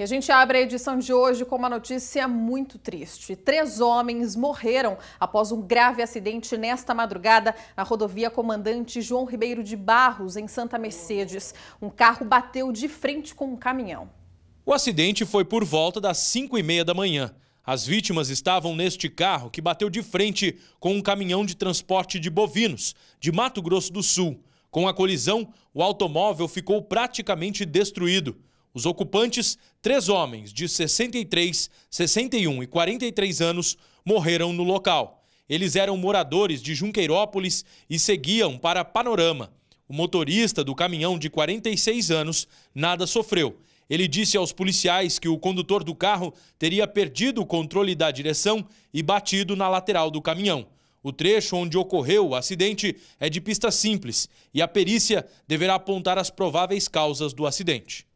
E a gente abre a edição de hoje com uma notícia muito triste. Três homens morreram após um grave acidente nesta madrugada na rodovia Comandante João Ribeiro de Barros, em Santa Mercedes. Um carro bateu de frente com um caminhão. O acidente foi por volta das 5 e meia da manhã. As vítimas estavam neste carro que bateu de frente com um caminhão de transporte de bovinos de Mato Grosso do Sul. Com a colisão, o automóvel ficou praticamente destruído. Os ocupantes, três homens de 63, 61 e 43 anos, morreram no local. Eles eram moradores de Junqueirópolis e seguiam para Panorama. O motorista do caminhão de 46 anos nada sofreu. Ele disse aos policiais que o condutor do carro teria perdido o controle da direção e batido na lateral do caminhão. O trecho onde ocorreu o acidente é de pista simples e a perícia deverá apontar as prováveis causas do acidente.